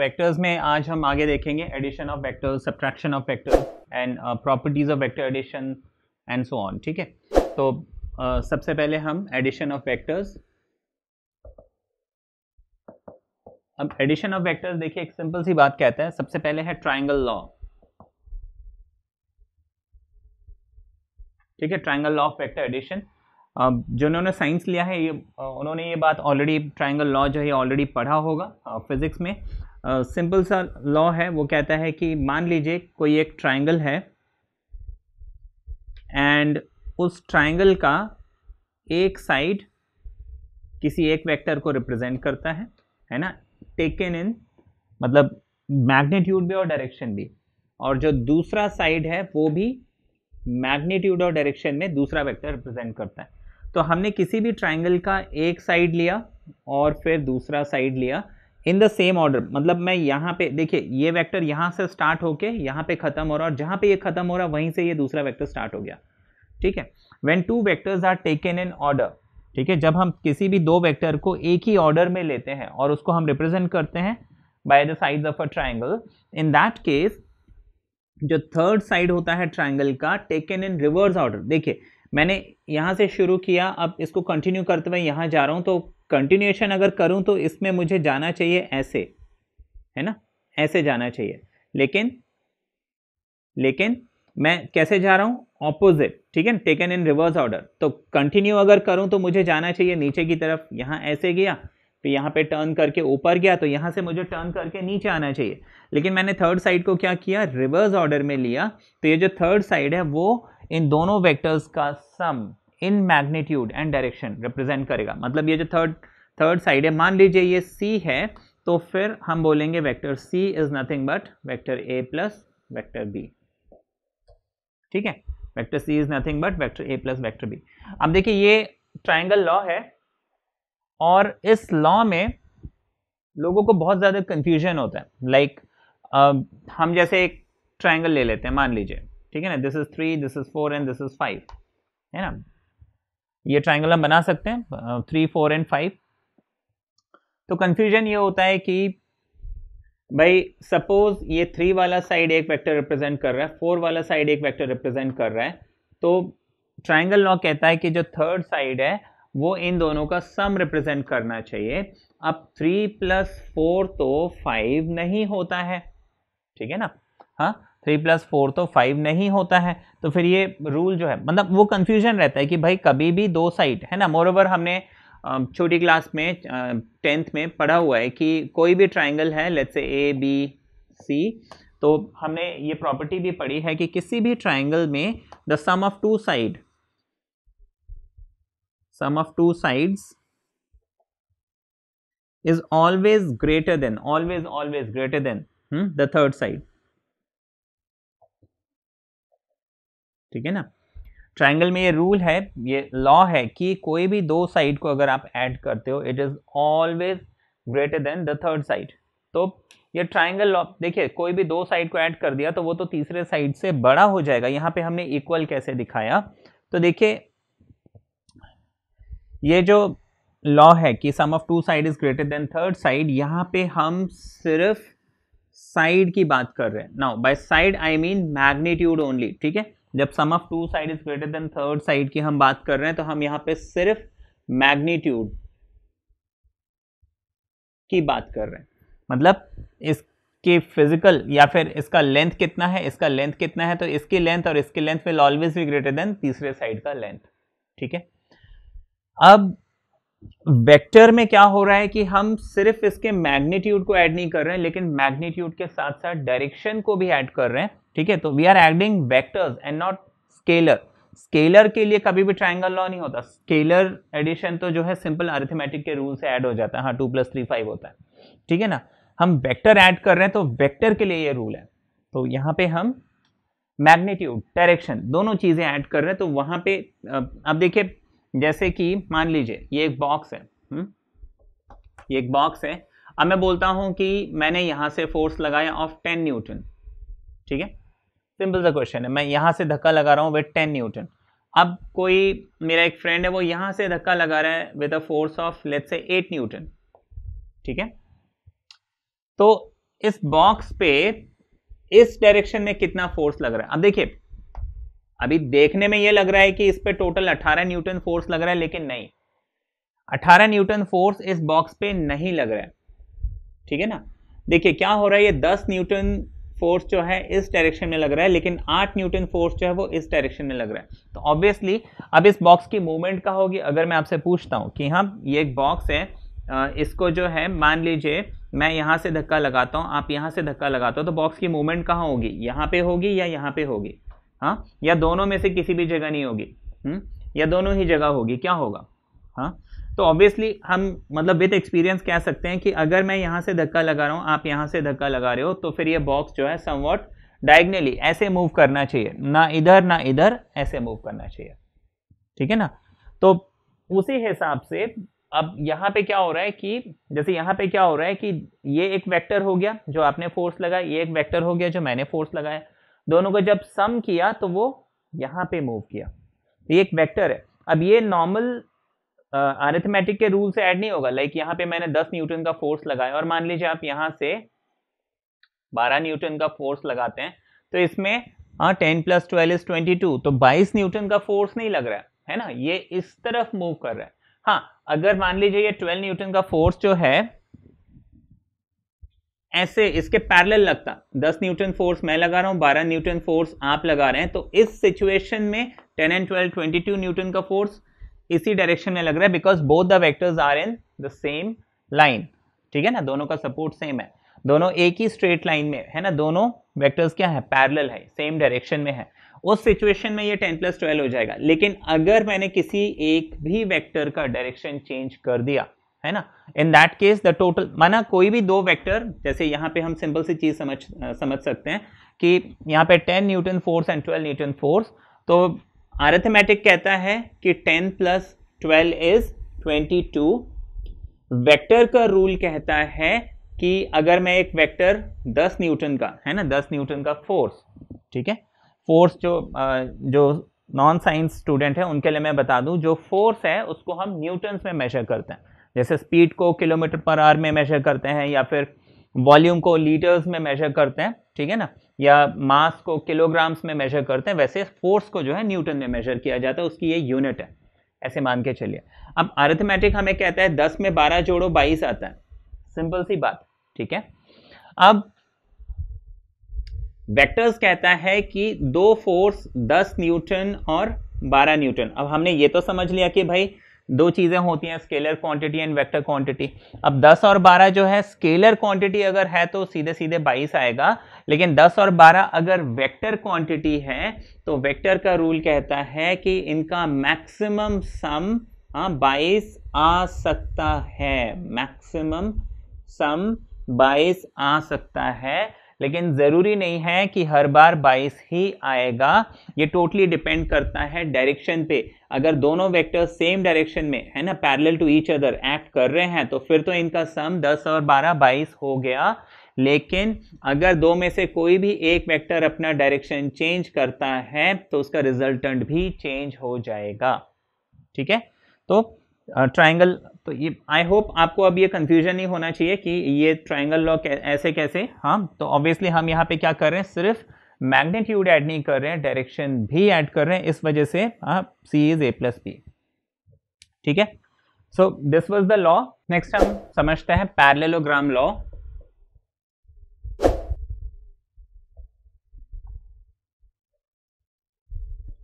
Vectors में आज हम आगे देखेंगे addition of vectors subtraction of vectors and properties of vector addition and so on ठीक है तो uh, सबसे पहले हम एडिशन ऑफ वेक्टर्स अब एडिशन ऑफ वेक्टर्स देखिए एक सिंपल सी बात कहता है सबसे पहले है ट्राइंगल लॉ ठीक है triangle law of vector addition अब जिन्होंने साइंस लिया है ये uh, उन्होंने ये बात ऑलरेडी ट्राइंगल लॉ जो है ऑलरेडी पढ़ा होगा फिजिक्स uh, में सिंपल सा लॉ है वो कहता है कि मान लीजिए कोई एक ट्राइंगल है एंड उस ट्राइंगल का एक साइड किसी एक वेक्टर को रिप्रेजेंट करता है है ना टेकन इन मतलब मैग्नीट्यूड भी और डायरेक्शन भी और जो दूसरा साइड है वो भी मैग्नीट्यूड और डायरेक्शन में दूसरा वेक्टर रिप्रेजेंट करता है तो हमने किसी भी ट्राइंगल का एक साइड लिया और फिर दूसरा साइड लिया इन द सेम ऑर्डर मतलब मैं यहाँ पे देखिए ये वेक्टर यहाँ से स्टार्ट होके यहाँ पे खत्म हो रहा और जहाँ पे ये खत्म हो रहा वहीं से ये दूसरा वेक्टर स्टार्ट हो गया ठीक है when two vectors are taken in order ठीक है जब हम किसी भी दो वेक्टर को एक ही ऑर्डर में लेते हैं और उसको हम रिप्रेजेंट करते हैं by the side of a triangle in that case जो थर्ड साइड होता है ट्राइंगल का टेकन इन रिवर्स ऑर्डर देखिए मैंने यहाँ से शुरू किया अब इसको कंटिन्यू करते हुए यहाँ जा रहा हूँ तो कंटिन्यूएशन अगर करूं तो इसमें मुझे जाना चाहिए ऐसे है ना ऐसे जाना चाहिए लेकिन लेकिन मैं कैसे जा रहा हूं ऑपोजिट ठीक है टेकन इन रिवर्स ऑर्डर तो कंटिन्यू अगर करूं तो मुझे जाना चाहिए नीचे की तरफ यहां ऐसे गया फिर यहां पे टर्न करके ऊपर गया तो यहां से मुझे टर्न करके नीचे आना चाहिए लेकिन मैंने थर्ड साइड को क्या किया रिवर्स ऑर्डर में लिया तो ये जो थर्ड साइड है वो इन दोनों वेक्टर्स का sum in magnitude and direction represent करेगा मतलब ये जो थर्ड थर्ड साइड है मान लीजिए ये सी है तो फिर हम बोलेंगे vector C is nothing but vector A plus vector B ठीक है vector C is nothing but vector A plus vector B अब देखिए ये ट्राइंगल लॉ है और इस लॉ में लोगों को बहुत ज़्यादा कंफ्यूजन होता है लाइक like, uh, हम जैसे एक ट्राइंगल ले लेते हैं मान लीजिए ठीक है ना this is three this is four and this is five है ना ये ट्राइंगल हम बना सकते हैं थ्री फोर एंड फाइव तो कंफ्यूजन ये होता है कि भाई सपोज ये थ्री वाला साइड एक वेक्टर रिप्रेजेंट कर रहा है फोर वाला साइड एक वेक्टर रिप्रेजेंट कर रहा है तो ट्राइंगल लॉ कहता है कि जो थर्ड साइड है वो इन दोनों का सम रिप्रेजेंट करना चाहिए अब थ्री प्लस फोर तो फाइव नहीं होता है ठीक है ना हाँ थ्री प्लस फोर तो फाइव नहीं होता है तो फिर ये रूल जो है मतलब वो कन्फ्यूजन रहता है कि भाई कभी भी दो साइड है ना मोर ओवर हमने छोटी क्लास में टेंथ में पढ़ा हुआ है कि कोई भी ट्राइंगल है let's say A B C तो हमने ये प्रॉपर्टी भी पढ़ी है कि किसी भी ट्राइंगल में the sum of two side sum of two sides is always greater than always always greater than the third side ठीक है ना ट्राइंगल में ये रूल है ये लॉ है कि कोई भी दो साइड को अगर आप ऐड करते हो it is always greater than the third side तो ये ट्राइंगल लॉ देखिए कोई भी दो साइड को ऐड कर दिया तो वो तो तीसरे साइड से बड़ा हो जाएगा यहाँ पे हमने इक्वल कैसे दिखाया तो देखिए ये जो लॉ है कि sum of two side is greater than third side यहाँ पे हम सिर्फ साइड की बात कर रहे हैं now by side I mean magnitude only ठीक है जब sum of two side is greater than third side की हम बात कर रहे हैं तो हम यहाँ पे सिर्फ मैग्नीट्यूड की बात कर रहे हैं मतलब इसके फिजिकल या फिर इसका लेंथ कितना है इसका लेंथ कितना है तो इसकी लेंथ और इसकी लेंथ विल ऑलवेज भी ग्रेटर देन तीसरे साइड का लेंथ ठीक है अब वेक्टर में क्या हो रहा है कि हम सिर्फ इसके मैग्नीट्यूड को ऐड नहीं कर रहे हैं लेकिन मैग्नीट्यूड के साथ साथ डायरेक्शन को भी ऐड कर रहे हैं ठीक है तो we are adding vectors and not scalar scalar के लिए कभी भी ट्राइंगल लॉ नहीं होता स्केलर एडिशन तो जो है सिंपल अरिथमेटिक के रूल से ऐड हो जाता है हाँ टू प्लस थ्री फाइव होता है ठीक है ना हम वेक्टर ऐड कर रहे हैं तो वेक्टर के लिए ये रूल है तो यहाँ पे हम मैग्नीट्यूड डायरेक्शन दोनों चीज़ें ऐड कर रहे हैं तो वहाँ पे अब देखिए जैसे कि मान लीजिए ये एक बॉक्स है हुँ? हम्म? ये एक बॉक्स है अब मैं बोलता हूँ कि मैंने यहाँ से फोर्स लगाया ऑफ टेन न्यूटन ठीक है सिंपल सा क्वेश्चन है मैं यहाँ से धक्का लगा रहा हूँ विद टेन न्यूटन अब कोई मेरा एक फ्रेंड है वो यहाँ से धक्का लगा रहा है with a force of let's say eight newton ठीक है तो इस बॉक्स पे इस डायरेक्शन में कितना फोर्स लग रहा है अब देखिए अभी देखने में ये लग रहा है कि इस पे टोटल 18 न्यूटन फोर्स लग रहा है लेकिन नहीं 18 न्यूटन फोर्स इस बॉक्स पे नहीं लग रहा है ठीक है ना देखिए क्या हो रहा है ये 10 न्यूटन फोर्स जो है इस डायरेक्शन में लग रहा है लेकिन आठ न्यूटन फोर्स जो है वो इस डायरेक्शन में लग रहा है तो ऑब्वियसली अब इस बॉक्स की मूवमेंट का होगी अगर मैं आपसे पूछता हूँ कि हाँ ये एक बॉक्स है इसको जो है मान लीजिए मैं यहाँ से धक्का लगाता हूँ आप यहाँ से धक्का लगाते हो तो बॉक्स की मूवमेंट कहाँ होगी यहाँ पे होगी या यहाँ पे होगी हाँ या दोनों में से किसी भी जगह नहीं होगी हम्म? या दोनों ही जगह होगी क्या होगा हाँ तो ऑब्वियसली हम मतलब विद एक्सपीरियंस कह सकते हैं कि अगर मैं यहाँ से धक्का लगा रहा हूँ आप यहाँ से धक्का लगा रहे हो तो फिर ये बॉक्स जो है समवॉट डायग्नली ऐसे मूव करना चाहिए ना इधर ना इधर ऐसे मूव करना चाहिए ठीक है ना तो उसी हिसाब से अब यहाँ पे क्या हो रहा है कि जैसे यहाँ पे क्या हो रहा है कि ये एक वेक्टर हो गया जो आपने फोर्स लगाया ये एक वेक्टर हो गया जो मैंने फोर्स लगाया दोनों को जब सम किया तो वो यहाँ पे मूव किया ये एक वेक्टर है अब ये नॉर्मल अरिथमेटिक के रूल से ऐड नहीं होगा लाइक यहाँ पे मैंने 10 न्यूटन का फोर्स लगाया और मान लीजिए आप यहाँ से 12 न्यूटन का फोर्स लगाते हैं तो इसमें हाँ ten plus twelve is twenty two तो बाईस न्यूटन का फोर्स नहीं लग रहा है ना ये इस तरफ मूव कर रहा है हाँ अगर मान लीजिए ये ट्वेल्व न्यूटन का फोर्स जो है ऐसे इसके पैरेलल लगता दस न्यूटन फोर्स मैं लगा रहा हूं बारह न्यूटन फोर्स आप लगा रहे हैं तो इस सिचुएशन में ten and twelve twenty two newton का फोर्स इसी डायरेक्शन में लग रहा है because both the vectors are in the same line ठीक है ना दोनों का सपोर्ट सेम है दोनों एक ही स्ट्रेट लाइन में है ना दोनों वेक्टर्स क्या है पैरेलल है सेम डायरेक्शन में है उस सिचुएशन में ये टेन प्लस ट्वेल्व हो जाएगा लेकिन अगर मैंने किसी एक भी वेक्टर का डायरेक्शन चेंज कर दिया है ना in that case the total माना कोई भी दो वेक्टर जैसे यहाँ पे हम सिंपल सी चीज़ समझ समझ सकते हैं कि यहाँ पे 10 newton force and 12 newton force तो अरेथमेटिक कहता है कि ten plus twelve is twenty two vector का रूल कहता है कि अगर मैं एक वेक्टर दस न्यूटन का है ना दस न्यूटन का फोर्स ठीक है फोर्स जो जो नॉन साइंस स्टूडेंट है उनके लिए मैं बता दूं जो फोर्स है उसको हम न्यूटन में मेजर करते हैं जैसे स्पीड को किलोमीटर पर आर में मेजर करते हैं या फिर वॉल्यूम को लीटर्स में मेजर करते हैं ठीक है ना या मास को किलोग्राम्स में मेजर करते हैं वैसे फोर्स को जो है न्यूटन में मेजर किया जाता है उसकी ये यूनिट है ऐसे मान के चलिए अब अरिथमेटिक हमें कहता है दस में बारह जोड़ो बाईस आता है सिंपल सी बात ठीक है अब वेक्टर्स कहता है कि दो फोर्स दस न्यूटन और बारह न्यूटन अब हमने ये तो समझ लिया कि भाई दो चीज़ें होती हैं scalar quantity and vector quantity अब 10 और 12 जो है स्केलर क्वांटिटी अगर है तो सीधे सीधे 22 आएगा लेकिन 10 और 12 अगर वेक्टर क्वांटिटी है तो वेक्टर का रूल कहता है कि इनका मैक्सिमम सम हाँ बाईस आ सकता है मैक्सिमम सम बाईस आ सकता है लेकिन ज़रूरी नहीं है कि हर बार 22 ही आएगा ये टोटली डिपेंड करता है डायरेक्शन पे अगर दोनों वेक्टर सेम डायरेक्शन में है ना parallel to each other act कर रहे हैं तो फिर तो इनका सम 10 और 12 22 हो गया लेकिन अगर दो में से कोई भी एक वेक्टर अपना डायरेक्शन चेंज करता है तो उसका रिजल्टेंट भी चेंज हो जाएगा ठीक है तो ट्राइंगल तो ये आई होप आपको अब ये कन्फ्यूजन नहीं होना चाहिए कि ये ट्राइंगल लॉ ऐसे कैसे हाँ तो ऑब्वियसली हम यहाँ पे क्या कर रहे हैं सिर्फ मैग्नेट्यूड ऐड नहीं कर रहे हैं डायरेक्शन भी ऐड कर रहे हैं इस वजह से हाँ C is A plus B ठीक है so this was the law next हम समझते हैं पैरलेलोग्राम लॉ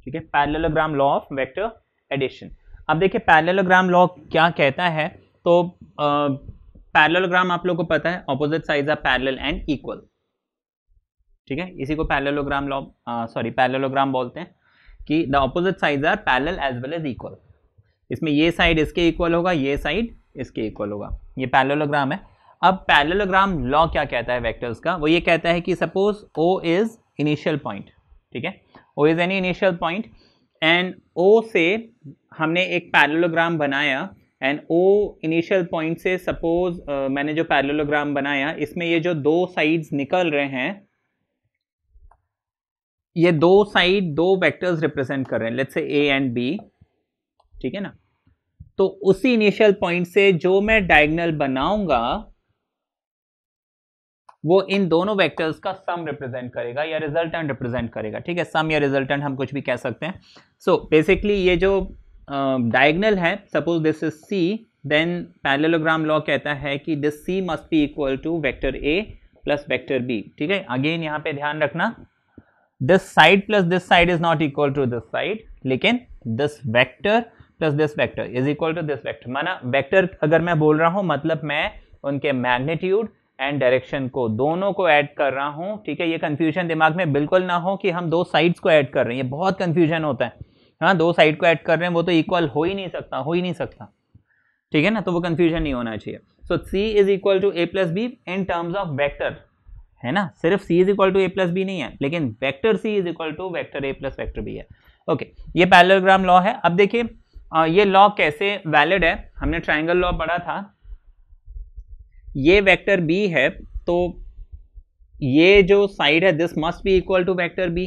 ठीक है parallelogram law of vector addition अब देखिए पैरेललोग्राम लॉ क्या कहता है तो पैरेललोग्राम आप लोग को पता है ऑपोजिट साइज आर पैरेलल एंड इक्वल ठीक है इसी को पैरेललोग्राम लॉ सॉरी पैरेललोग्राम बोलते हैं कि द ऑपोजिट साइज are parallel as well as equal इसमें ये साइड इसके इक्वल होगा ये साइड इसके इक्वल होगा ये पैरेललोग्राम है अब पैरेललोग्राम लॉ क्या कहता है वेक्टर्स का वो ये कहता है कि suppose O is initial point ठीक है O is any initial point and O से हमने एक पैरेललोग्राम बनाया एंड ओ इनिशियल पॉइंट से सपोज uh, मैंने जो पैरेललोग्राम बनाया इसमें ये जो दो साइड्स निकल रहे हैं ये दो साइड दो वेक्टर्स रिप्रेजेंट कर रहे हैं let's say A and B ठीक है ना तो उसी इनिशियल पॉइंट से जो मैं डायगनल बनाऊंगा वो इन दोनों वेक्टर्स का सम रिप्रेजेंट करेगा या रिजल्टेंट रिप्रेजेंट करेगा ठीक है सम या रिजल्टेंट हम कुछ भी कह सकते हैं सो so, बेसिकली ये जो डायगनल uh, है suppose this is C then parallelogram law कहता है कि this C must be equal to vector A plus vector B ठीक है अगेन यहाँ पे ध्यान रखना this side plus this side is not equal to this side लेकिन this vector plus this vector is equal to this vector माना vector अगर मैं बोल रहा हूँ मतलब मैं उनके मैग्नीट्यूड एंड डायरेक्शन को दोनों को ऐड कर रहा हूँ ठीक है ये कन्फ्यूजन दिमाग में बिल्कुल ना हो कि हम दो साइड्स को ऐड कर रहे हैं ये बहुत कन्फ्यूजन होता है हाँ दो साइड को ऐड कर रहे हैं वो तो इक्वल हो ही नहीं सकता हो ही नहीं सकता ठीक है ना तो वो कन्फ्यूजन नहीं होना चाहिए so C is equal to A plus B in terms of vector है ना सिर्फ C is equal to A plus B नहीं है लेकिन vector C is equal to vector A plus vector B है ओके okay, ये पैरेललोग्राम लॉ है अब देखिए ये लॉ कैसे वैलिड है हमने ट्राइंगल लॉ पढ़ा था ये वेक्टर बी है तो ये जो साइड है this must be equal to vector B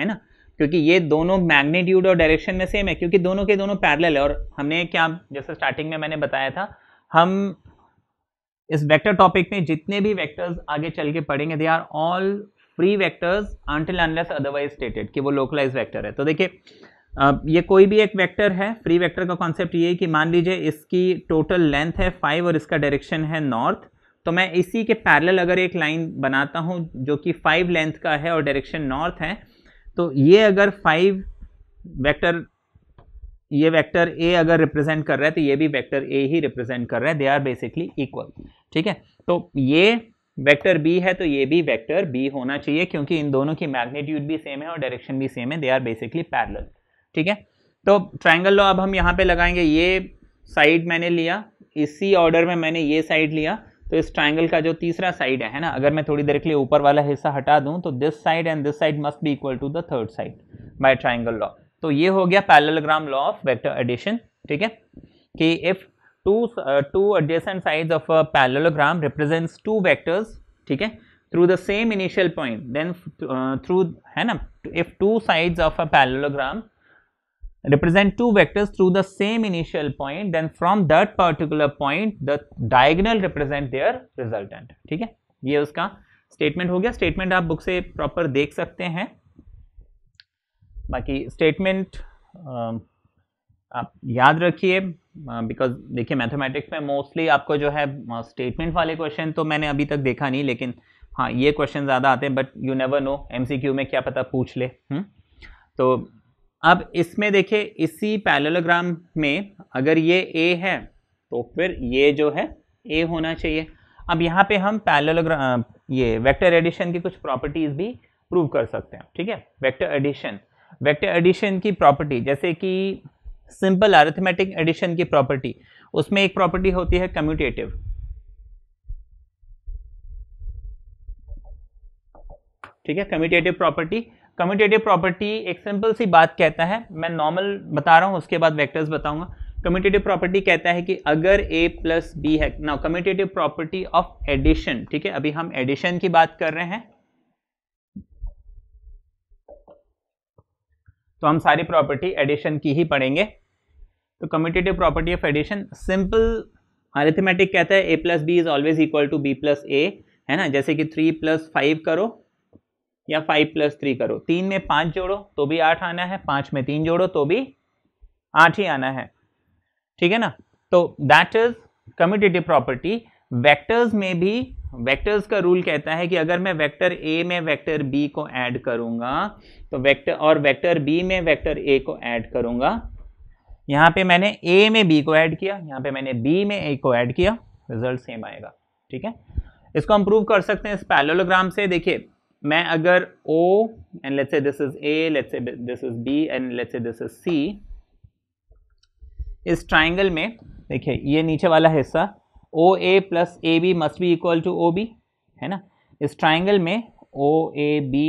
है ना क्योंकि ये दोनों मैग्नीट्यूड और डायरेक्शन में सेम है क्योंकि दोनों के दोनों पैरेलल है और हमने क्या जैसे स्टार्टिंग में मैंने बताया था हम इस वेक्टर टॉपिक में जितने भी वेक्टर्स आगे चल के पढ़ेंगे they are all free vectors until unless otherwise stated कि वो लोकलाइज वेक्टर है तो देखिए ये कोई भी एक वेक्टर है फ्री वेक्टर का कॉन्सेप्ट ये है कि मान लीजिए इसकी टोटल लेंथ है फाइव और इसका डायरेक्शन है नॉर्थ तो मैं इसी के पैरेलल अगर एक लाइन बनाता हूँ जो कि फाइव लेंथ का है और डायरेक्शन नॉर्थ है तो ये अगर फाइव वेक्टर ये वेक्टर ए अगर रिप्रेजेंट कर रहा है तो ये भी वैक्टर ए ही रिप्रेजेंट कर रहा है दे आर बेसिकली इक्वल ठीक है तो ये वेक्टर बी है तो ये भी वेक्टर बी होना चाहिए क्योंकि इन दोनों की मैग्नीट्यूड भी सेम है और डायरेक्शन भी सेम है दे आर बेसिकली पैरेलल ठीक है तो ट्राइंगल लॉ अब हम यहाँ पे लगाएंगे ये साइड मैंने लिया इसी ऑर्डर में मैंने ये साइड लिया तो इस ट्राइंगल का जो तीसरा साइड है ना अगर मैं थोड़ी देर के लिए ऊपर वाला हिस्सा हटा दूँ तो this side and this side must भी equal to the third side by triangle law तो ये हो गया parallelogram law of vector addition ठीक है कि if two two adjacent side of a parallelogram represents two vectors ठीक है through the same initial point then through है ना if two sides of a parallelogram represent two vectors through the same initial point then from that particular point the diagonal represent their resultant ठीक है ये उसका statement हो गया statement आप book से प्रॉपर देख सकते हैं बाकी स्टेटमेंट आप याद रखिए बिकॉज देखिए मैथमेटिक्स में मोस्टली आपको जो है स्टेटमेंट वाले क्वेश्चन तो मैंने अभी तक देखा नहीं लेकिन हाँ ये क्वेश्चन ज़्यादा आते हैं but you never know MCQ में क्या पता पूछ ले हुँ? हम्म? तो अब इसमें देखिए इसी पैलोलोग्राम में अगर ये ए है तो फिर ये जो है ए होना चाहिए अब यहाँ पे हम पैलोलोग्राम ये वेक्टर एडिशन की कुछ प्रॉपर्टीज़ भी प्रूव कर सकते हैं ठीक है वेक्टर एडिशन वेक्टर एडिशन की प्रॉपर्टी जैसे कि सिंपल अरिथमेटिक एडिशन की प्रॉपर्टी उसमें एक प्रॉपर्टी होती है कम्यूटेटिव ठीक है कम्यूटेटिव प्रॉपर्टी कम्यूटेटिव प्रॉपर्टी एक सिंपल सी बात कहता है मैं नॉर्मल बता रहा हूँ उसके बाद वेक्टर्स बताऊंगा कम्यूटेटिव प्रॉपर्टी कहता है कि अगर ए प्लस बी है ना कम्यूटेटिव प्रॉपर्टी ऑफ एडिशन ठीक है अभी हम एडिशन की बात कर रहे हैं तो हम सारी प्रॉपर्टी एडिशन की ही पढ़ेंगे तो commutative property of addition simple arithmetic कहता है A plus B is always equal to B plus A है ना जैसे कि थ्री प्लस फाइव करो या फाइव प्लस थ्री करो तीन में पांच जोड़ो तो भी आठ आना है पांच में तीन जोड़ो तो भी आठ ही आना है ठीक है ना तो that is commutative property vectors में भी वेक्टर्स का रूल कहता है कि अगर मैं वेक्टर ए में वेक्टर बी को ऐड करूंगा तो वेक्टर और वेक्टर बी में वेक्टर ए को ऐड करूंगा यहाँ पे मैंने ए में बी को ऐड किया यहाँ पे मैंने बी में ए को ऐड किया रिजल्ट सेम आएगा ठीक है इसको हम प्रूव कर सकते हैं इस पैलोलोग्राम से देखिए मैं अगर O and let's say this is A let's say this is B and let's say this is C इस ट्राइंगल में देखिए ये नीचे वाला हिस्सा O A plus A B must be equal to O B है ना इस ट्राइंगल में ओ ए बी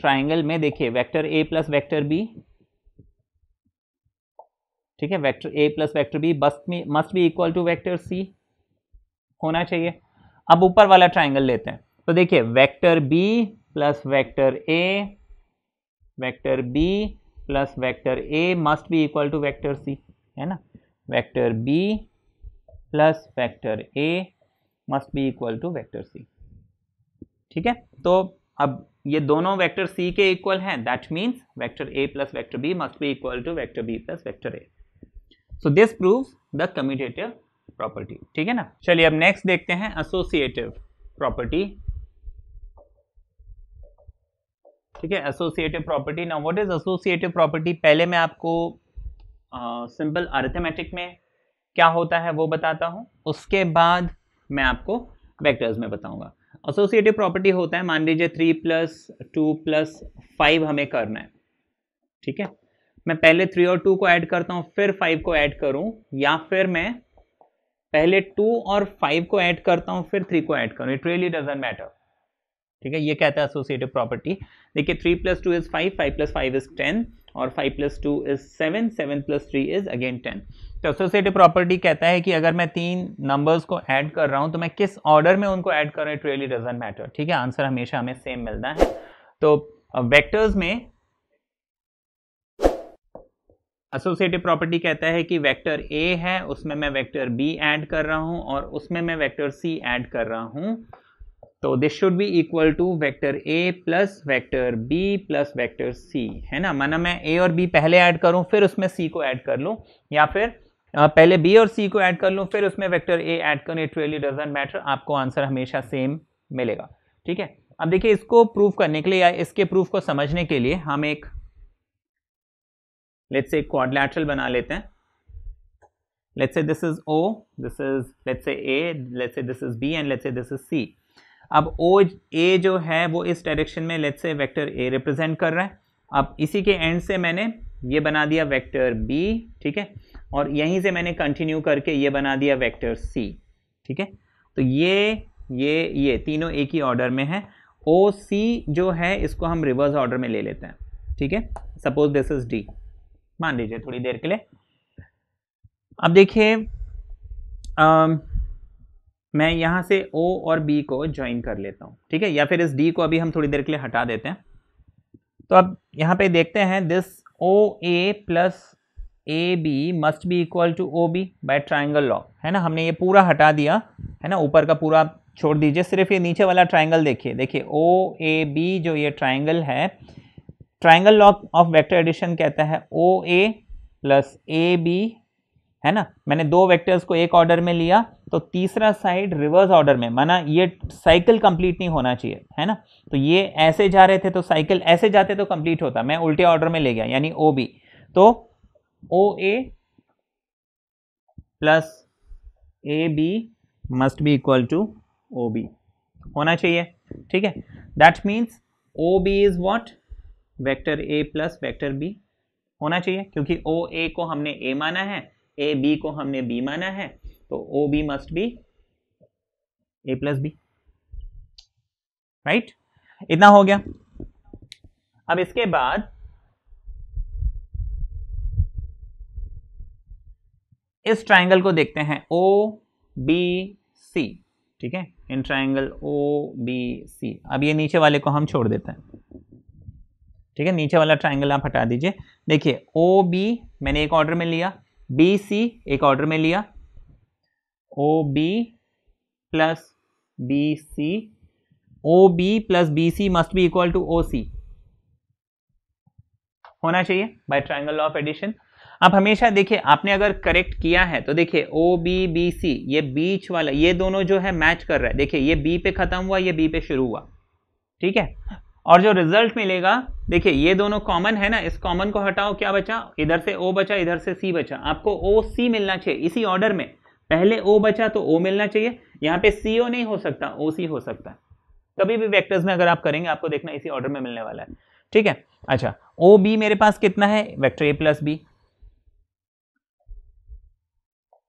ट्राइंगल में देखिए vector A plus vector B ठीक है vector A plus vector B bust must be equal to vector C होना चाहिए अब ऊपर वाला ट्राइंगल लेते हैं तो देखिए vector B plus vector A, vector B plus vector A must be equal to vector C, है ना? Vector B plus vector A must be equal to vector C. ठीक है तो अब ये दोनों वेक्टर सी के इक्वल हैं that means vector A plus vector B must be equal to vector B plus vector A so this proves the commutative property ठीक है ना चलिए अब नेक्स्ट देखते हैं एसोसिएटिव प्रॉपर्टी ठीक है एसोसिएटिव प्रॉपर्टी ना व्हाट इज एसोसिएटिव प्रॉपर्टी पहले मैं आपको सिंपल uh, अरिथमेटिक में क्या होता है वो बताता हूँ उसके बाद मैं आपको वेक्टर्स में बताऊँगा एसोसिएटिव प्रॉपर्टी होता है मान लीजिए three plus two plus five हमें करना है ठीक है मैं पहले थ्री और टू को ऐड करता हूँ फिर फाइव को ऐड करूँ या फिर मैं पहले टू और फाइव को ऐड करता हूँ फिर थ्री को ऐड करूँ इट रियली डजेंट मैटर ठीक है ये कहता है एसोसिएटिव प्रॉपर्टी देखिए three plus two is five five plus five is ten और five plus two is seven seven plus three is again ten तो एसोसिएटिव प्रॉपर्टी कहता है कि अगर मैं तीन नंबर्स को ऐड कर रहा हूँ तो मैं किस ऑर्डर में उनको ऐड कर रहा हूँ इट रियली डजेंट मैटर ठीक है आंसर हमेशा हमें सेम मिलना है तो वैक्टर्स में एसोसिएटिव प्रॉपर्टी कहता है कि वेक्टर ए है उसमें मैं वेक्टर बी ऐड कर रहा हूं और उसमें मैं वेक्टर सी ऐड कर रहा हूं तो this should be equal to vector A plus vector B plus vector C है ना माना मैं ए और बी पहले ऐड करूं फिर उसमें सी को ऐड कर लूं या फिर पहले बी और सी को ऐड कर लूं फिर उसमें वेक्टर ए ऐड करूं इट रियली डजेंट मैटर आपको आंसर हमेशा सेम मिलेगा ठीक है अब देखिए इसको प्रूफ करने के लिए या इसके प्रूफ को समझने के लिए हम एक लेट्स से क्वाड्लैटरल बना लेते हैं let's say this is O this is let's say A let's say this is B and let's say this is C अब ओ ए जो है वो इस डायरेक्शन में लेट से वेक्टर ए रिप्रेजेंट कर रहा है अब इसी के एंड से मैंने ये बना दिया वेक्टर बी ठीक है और यहीं से मैंने कंटिन्यू करके ये बना दिया वेक्टर सी ठीक है तो ये ये ये तीनों एक ही ऑर्डर में है ओ सी जो है इसको हम रिवर्स ऑर्डर में ले लेते हैं ठीक है सपोज दिस इज डी मान लीजिए थोड़ी देर के लिए अब देखिए मैं यहाँ से ओ और बी को ज्वाइन कर लेता हूँ ठीक है या फिर इस डी को अभी हम थोड़ी देर के लिए हटा देते हैं तो अब यहाँ पे देखते हैं this O A plus A B must be equal to O B by triangle law है ना हमने ये पूरा हटा दिया है ना ऊपर का पूरा आप छोड़ दीजिए सिर्फ ये नीचे वाला ट्राइंगल देखिए देखिए ओ ए बी जो ये ट्राइंगल है triangle law of vector addition कहता है ओ ए प्लस ए बी है ना मैंने दो वेक्टर्स को एक ऑर्डर में लिया तो तीसरा साइड रिवर्स ऑर्डर में माना ये साइकिल कंप्लीट नहीं होना चाहिए है ना तो ये ऐसे जा रहे थे तो साइकिल ऐसे जाते तो कंप्लीट होता मैं उल्टे ऑर्डर में ले गया यानी ओ बी तो O A plus A B must be equal to O B होना चाहिए ठीक है that means O B is what vector A plus vector B होना चाहिए क्योंकि ओ ए को हमने ए माना है ए बी को हमने बी माना है तो O B must be A plus B right इतना हो गया अब इसके बाद इस ट्राइंगल को देखते हैं ओ बी सी ठीक है in triangle O B C अब ये नीचे वाले को हम छोड़ देते हैं ठीक है नीचे वाला ट्राइंगल आप हटा दीजिए देखिए ओ बी मैंने एक ऑर्डर में लिया बी सी एक ऑर्डर में लिया O B plus B C O B plus B C must be equal to O C होना चाहिए बाय ट्राइंगल ऑफ एडिशन आप हमेशा देखिए आपने अगर करेक्ट किया है तो देखिए ओ बी बी सी ये बीच वाला ये दोनों जो है मैच कर रहा है देखिए ये बी पे खत्म हुआ ये बी पे शुरू हुआ ठीक है और जो रिजल्ट मिलेगा देखिए ये दोनों कॉमन है ना इस कॉमन को हटाओ क्या बचा इधर से ओ बचा इधर से सी बचा आपको ओ सी मिलना चाहिए इसी ऑर्डर में पहले ओ बचा तो ओ मिलना चाहिए यहाँ पे सी ओ नहीं हो सकता ओ सी हो सकता है कभी भी वेक्टर्स में अगर आप करेंगे आपको देखना इसी ऑर्डर में मिलने वाला है ठीक है अच्छा ओ बी मेरे पास कितना है vector A plus B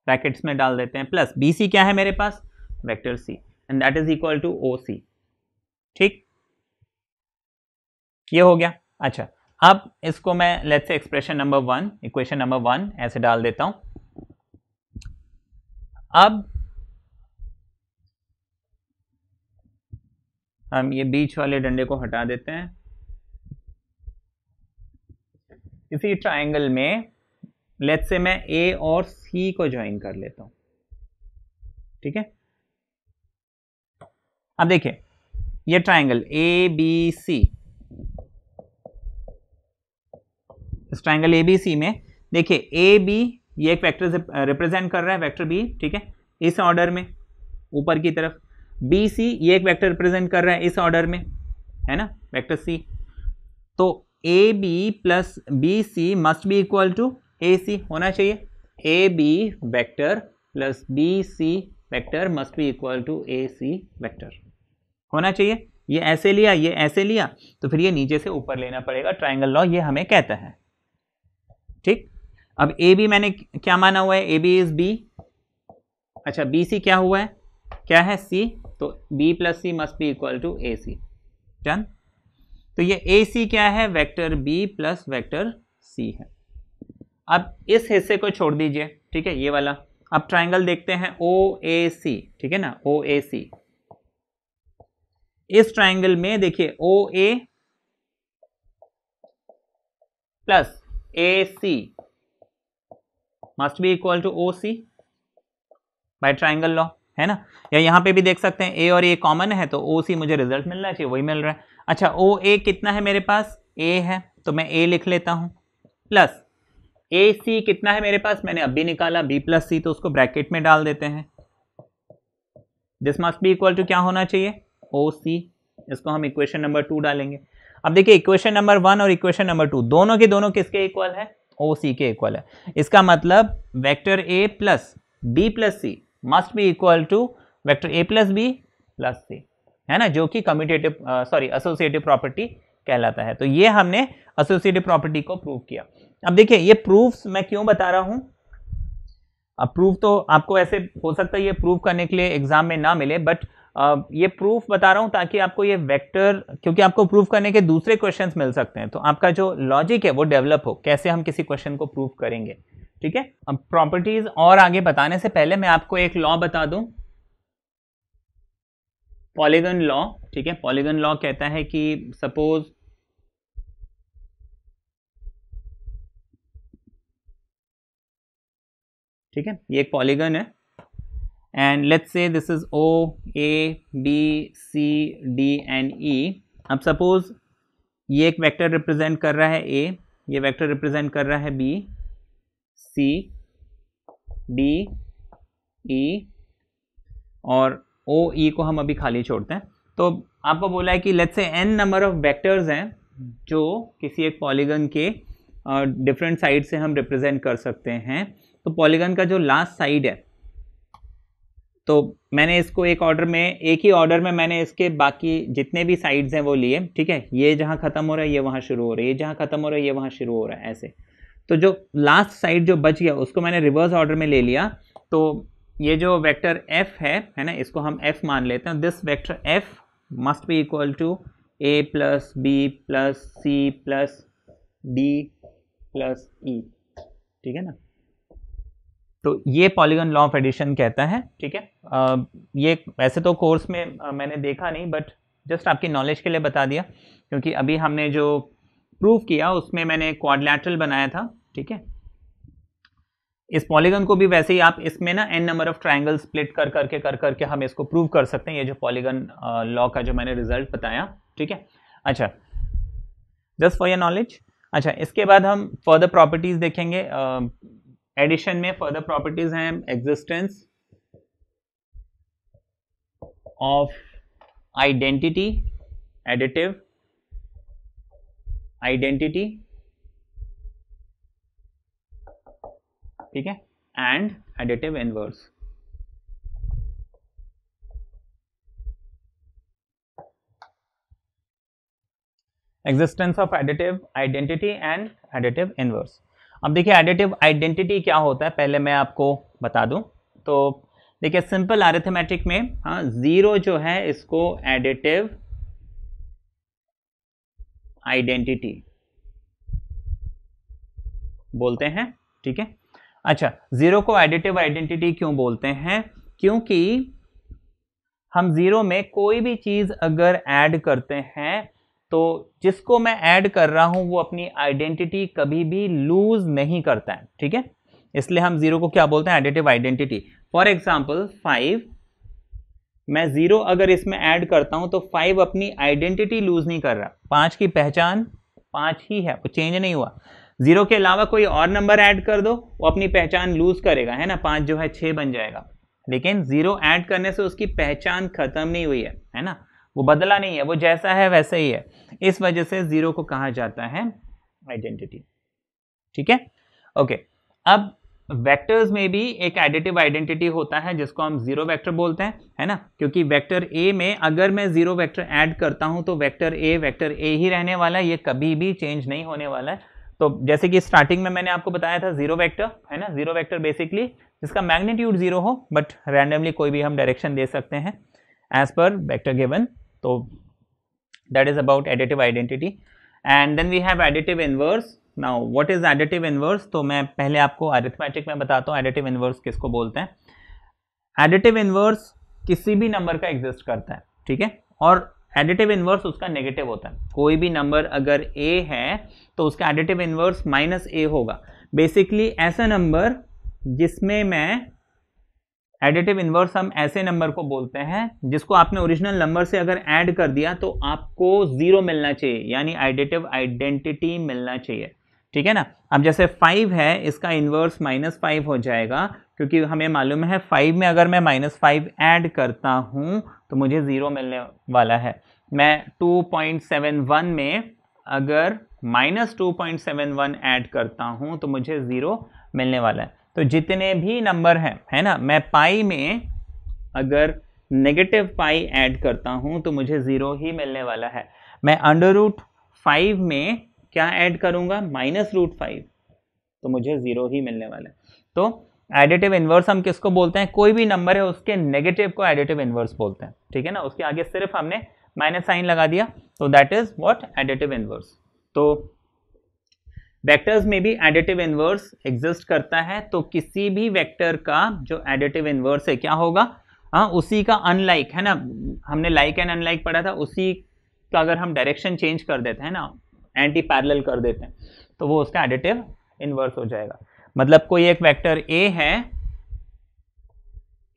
brackets में डाल देते हैं प्लस बी सी क्या है मेरे पास vector C and that is equal to O C ठीक ये हो गया अच्छा अब इसको मैं let's say expression number one equation number one ऐसे डाल देता हूं अब हम ये बीच वाले डंडे को हटा देते हैं इसी ट्राइंगल में लेट्स से मैं ए और सी को ज्वाइन कर लेता हूं ठीक है अब देखिए ये ट्राइंगल ए बी सी इस ट्राइंगल ए बी सी में देखिए ए बी ये एक वैक्टर रिप्रेजेंट कर रहा है वैक्टर बी ठीक है इस ऑर्डर में ऊपर की तरफ बी सी ये एक वैक्टर रिप्रेजेंट कर रहा है इस ऑर्डर में है ना वैक्टर सी तो A B plus B C must be equal to A C होना चाहिए A B vector plus B C vector must be equal to A C vector होना चाहिए ये ऐसे लिया ये ऐसे लिया तो फिर ये नीचे से ऊपर लेना पड़ेगा ट्राइंगल लॉ ये हमें कहता है ठीक अब ए बी मैंने क्या माना हुआ है ए बी इज बी अच्छा बी सी क्या हुआ है क्या है सी तो B plus C must be equal to A C done तो ये ए सी क्या है vector B plus vector C है अब इस हिस्से को छोड़ दीजिए ठीक है ये वाला अब ट्राइंगल देखते हैं ओ ए सी ठीक है ना ओ ए सी इस ट्राइंगल में देखिए O A plus AC must be equal to OC by triangle law है ना या यहाँ पे भी देख सकते हैं ए और ए कॉमन है तो ओ सी मुझे रिजल्ट मिलना चाहिए वही मिल रहा है अच्छा ओ ए कितना है मेरे पास ए है तो मैं ए लिख लेता हूँ प्लस ए सी कितना है मेरे पास मैंने अभी निकाला बी प्लस सी तो उसको ब्रैकेट में डाल देते हैं this must be equal to क्या होना चाहिए ओ सी इसको हम इक्वेशन नंबर टू डालेंगे अब देखिए इक्वेशन नंबर वन और इक्वेशन नंबर टू दोनों के दोनों किसके इक्वल है ओ सी के इक्वल है इसका मतलब vector A plus B plus C must be equal to vector A plus B plus C है ना जो कि कम्यूटेटिव सॉरी एसोसिएटिव प्रॉपर्टी कहलाता है तो ये हमने एसोसिएटिव प्रॉपर्टी को प्रूव किया अब देखिए ये प्रूफ्स मैं क्यों बता रहा हूँ अब प्रूफ तो आपको ऐसे हो सकता है ये प्रूफ करने के लिए एग्जाम में ना मिले बट ये प्रूफ बता रहा हूँ ताकि आपको ये वेक्टर क्योंकि आपको प्रूफ करने के दूसरे क्वेश्चंस मिल सकते हैं तो आपका जो लॉजिक है वो डेवलप हो कैसे हम किसी क्वेश्चन को प्रूफ करेंगे ठीक है अब प्रॉपर्टीज और आगे बताने से पहले मैं आपको एक लॉ बता दू पॉलीगन लॉ ठीक है पॉलीगन लॉ कहता है कि सपोज ठीक है ये एक पॉलीगन है and let's say this is O, A, b C, D and E. अब suppose ये एक vector रिप्रेजेंट कर रहा है A, ये vector represent कर रहा है B, C, D, E और ओ ई e को हम अभी खाली छोड़ते हैं तो आपको बोला है कि let's say N number of vectors हैं जो किसी एक पॉलीगन के डिफरेंट uh, साइड से हम रिप्रेजेंट कर सकते हैं तो पॉलीगन का जो लास्ट साइड है तो मैंने इसको एक ऑर्डर में एक ही ऑर्डर में मैंने इसके बाकी जितने भी साइड्स हैं वो लिए ठीक है ये जहाँ ख़त्म हो रहा है ये वहाँ शुरू हो रहा है ये जहाँ ख़त्म हो रहा है ये वहाँ शुरू हो रहा है ऐसे तो जो लास्ट साइड जो बच गया उसको मैंने रिवर्स ऑर्डर में ले लिया तो ये जो वैक्टर एफ है है ना इसको हम एफ मान लेते हैं this vector F must be equal to A plus B plus C plus D plus E ठीक है ना तो ये पॉलीगन लॉ ऑफ एडिशन कहता है ठीक है ये वैसे तो कोर्स में मैंने देखा नहीं बट जस्ट आपकी नॉलेज के लिए बता दिया क्योंकि अभी हमने जो प्रूव किया उसमें मैंने क्वाडलैटरल बनाया था ठीक है इस पॉलीगन को भी वैसे ही आप इसमें ना N number of triangle split कर करके कर करके कर हम इसको प्रूव कर सकते हैं ये जो पॉलीगन लॉ का जो मैंने रिजल्ट बताया ठीक है अच्छा जस्ट फॉर योर नॉलेज अच्छा इसके बाद हम फर्दर प्रॉपर्टीज़ देखेंगे आ, एडिशन में फर्दर प्रॉपर्टीज हैं existence of identity additive identity ठीक है and additive inverse existence of additive identity and additive inverse अब देखिए एडिटिव आइडेंटिटी क्या होता है पहले मैं आपको बता दूं तो देखिए सिंपल आरिथमेटिक में हाँ ज़ीरो जो है इसको एडिटिव आइडेंटिटी बोलते हैं ठीक है अच्छा ज़ीरो को एडिटिव आइडेंटिटी क्यों बोलते हैं क्योंकि हम ज़ीरो में कोई भी चीज़ अगर ऐड करते हैं तो जिसको मैं ऐड कर रहा हूँ वो अपनी आइडेंटिटी कभी भी लूज नहीं करता है ठीक है इसलिए हम जीरो को क्या बोलते हैं additive identity for example five मैं जीरो अगर इसमें ऐड करता हूं तो फाइव अपनी आइडेंटिटी लूज नहीं कर रहा पांच की पहचान पांच ही है वो चेंज नहीं हुआ जीरो के अलावा कोई और नंबर ऐड कर दो वो अपनी पहचान लूज करेगा है ना पांच जो है छः बन जाएगा लेकिन जीरो ऐड करने से उसकी पहचान खत्म नहीं हुई है है ना वो बदला नहीं है वो जैसा है वैसा ही है इस वजह से जीरो को कहा जाता है आइडेंटिटी ठीक है ओके अब वेक्टर्स में भी एक एडिटिव आइडेंटिटी होता है जिसको हम जीरो वेक्टर बोलते हैं है ना क्योंकि वेक्टर ए में अगर मैं जीरो वेक्टर ऐड करता हूं तो वेक्टर ए वेक्टर ए ही रहने वाला है ये कभी भी चेंज नहीं होने वाला है तो जैसे कि स्टार्टिंग में मैंने आपको बताया था जीरो वेक्टर है ना जीरो वेक्टर बेसिकली जिसका मैग्नीट्यूड जीरो हो बट रैंडमली कोई भी हम डायरेक्शन दे सकते हैं as per vector given So, that is about additive identity and then we have additive inverse. Now, what is additive inverse? तो मैं पहले आपको arithmetic में बताता हूँ additive inverse किसको बोलते हैं additive inverse किसी भी नंबर का एग्जिस्ट करता है ठीक है और एडिटिव इन्वर्स उसका नेगेटिव होता है कोई भी नंबर अगर ए है तो उसका एडिटिव इन्वर्स माइनस ए होगा बेसिकली ऐसा नंबर जिसमें मैं एडिटिव इन्वर्स हम ऐसे नंबर को बोलते हैं जिसको आपने ओरिजिनल नंबर से अगर ऐड कर दिया तो आपको ज़ीरो मिलना चाहिए यानी एडिटिव आइडेंटिटी मिलना चाहिए ठीक है ना अब जैसे फाइव है इसका इन्वर्स माइनस फाइव हो जाएगा क्योंकि हमें मालूम है फाइव में अगर मैं माइनस फाइव ऐड करता हूँ तो मुझे ज़ीरो मिलने वाला है मैं टू पॉइंट सेवन वन में अगर minus two point seven one add करता हूँ तो मुझे ज़ीरो मिलने वाला है तो जितने भी नंबर हैं है ना मैं पाई में अगर नेगेटिव पाई ऐड करता हूं तो मुझे ज़ीरो ही मिलने वाला है मैं अंडर रूट फाइव में क्या ऐड करूंगा माइनस रूट फाइव तो मुझे ज़ीरो ही मिलने वाला है तो एडिटिव इन्वर्स हम किसको बोलते हैं कोई भी नंबर है उसके नेगेटिव को एडिटिव इन्वर्स बोलते हैं ठीक है ना उसके आगे सिर्फ हमने माइनस साइन लगा दिया तो that is what additive inverse तो वेक्टर्स में भी एडिटिव इन्वर्स एग्जिस्ट करता है तो किसी भी वेक्टर का जो एडिटिव इन्वर्स है क्या होगा हाँ उसी का अनलाइक है ना हमने लाइक एंड अनलाइक पढ़ा था उसी का अगर हम डायरेक्शन चेंज कर देते हैं ना एंटी पैरेलल कर देते हैं तो वो उसका एडिटिव इन्वर्स हो जाएगा मतलब कोई एक वेक्टर ए है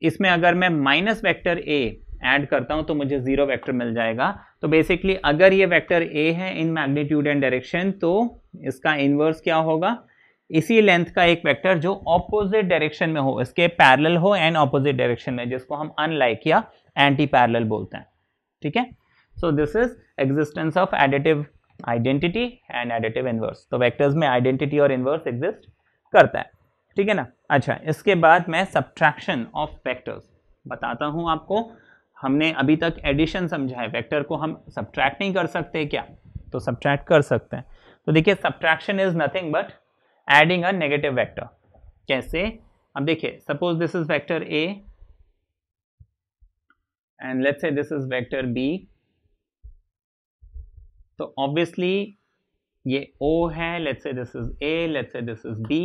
इसमें अगर मैं माइनस वेक्टर ए ऐड करता हूँ तो मुझे ज़ीरो वेक्टर मिल जाएगा तो बेसिकली अगर ये वेक्टर ए है इन मैग्नीट्यूड एंड डायरेक्शन तो इसका इन्वर्स क्या होगा इसी लेंथ का एक वेक्टर जो ऑपोजिट डायरेक्शन में हो इसके पैरेलल हो एंड ऑपोजिट डायरेक्शन में जिसको हम अनलाइक या एंटी पैरेलल बोलते हैं ठीक है so this is existence of additive identity and additive inverse तो वेक्टर्स में आइडेंटिटी और इन्वर्स एग्जिस्ट करता है ठीक है ना अच्छा इसके बाद मैं सब्ट्रैक्शन ऑफ वेक्टर्स बताता हूँ आपको हमने अभी तक एडिशन समझा है वेक्टर को हम सब्ट्रैक्ट नहीं कर सकते क्या तो सब्ट्रैक्ट कर सकते हैं तो देखिए subtraction is nothing but adding a negative vector कैसे अब देखिए suppose this is vector A and let's say this is vector B तो ऑब्वियसली ये ओ है let's say this is A let's say this is B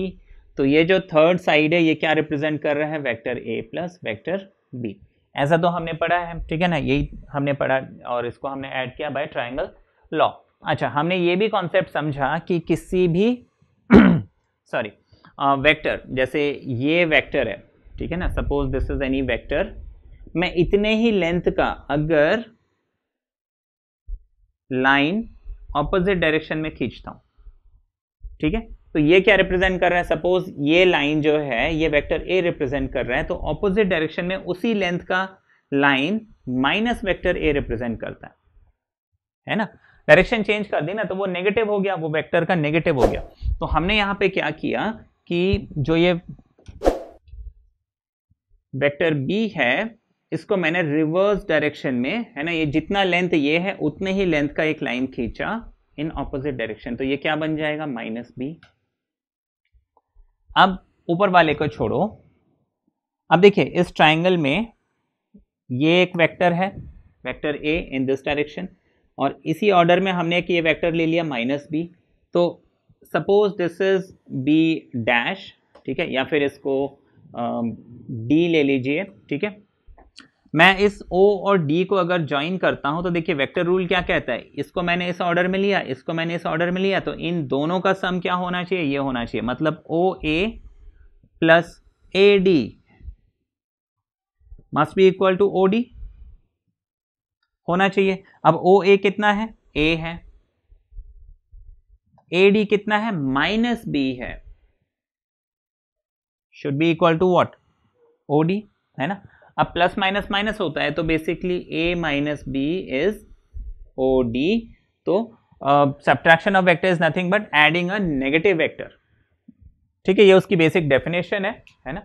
तो ये जो third side है ये क्या रिप्रेजेंट कर रहा है vector A plus vector B ऐसा तो हमने पढ़ा है ठीक है ना यही हमने पढ़ा और इसको हमने ऐड किया बाय ट्राइंगल लॉ अच्छा हमने ये भी कॉन्सेप्ट समझा कि किसी भी सॉरी वेक्टर जैसे ये वेक्टर है ठीक है ना suppose this is any vector मैं इतने ही लेंथ का अगर लाइन ऑपोजिट डायरेक्शन में खींचता हूं ठीक है तो ये क्या रिप्रेजेंट कर रहा है सपोज ये लाइन जो है ये वेक्टर ए रिप्रेजेंट कर रहा है तो ऑपोजिट डायरेक्शन में उसी लेंथ का line minus vector A represent करता है है ना डायरेक्शन चेंज कर दी ना तो वो नेगेटिव हो गया वो वेक्टर का नेगेटिव हो गया तो हमने यहां पे क्या किया कि जो ये वेक्टर बी है इसको मैंने रिवर्स डायरेक्शन में है ना ये जितना लेंथ ये है उतने ही लेंथ का एक लाइन खींचा इन ऑपोजिट डायरेक्शन तो ये क्या बन जाएगा माइनस बी अब ऊपर वाले को छोड़ो अब देखिए इस ट्राइंगल में ये एक वेक्टर है vector A in this direction और इसी ऑर्डर में हमने कि ये वेक्टर ले लिया माइनस बी तो suppose this is B dash ठीक है या फिर इसको डी ले लीजिए ठीक है मैं इस ओ और डी को अगर ज्वाइन करता हूं तो देखिए वेक्टर रूल क्या कहता है इसको मैंने इस ऑर्डर में लिया इसको मैंने इस ऑर्डर में लिया तो इन दोनों का सम क्या होना चाहिए ये होना चाहिए मतलब O A plus A D must be equal to O D होना चाहिए अब ओ ए कितना है ए है ए डी कितना है माइनस बी है should be equal to what O D है ना अब प्लस माइनस माइनस होता है तो basically A minus B is O D तो subtraction of vector is nothing but adding a negative vector ठीक है ये उसकी बेसिक डेफिनेशन है है ना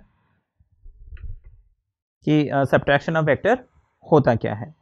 कि सब्ट्रैक्शन ऑफ वेक्टर होता क्या है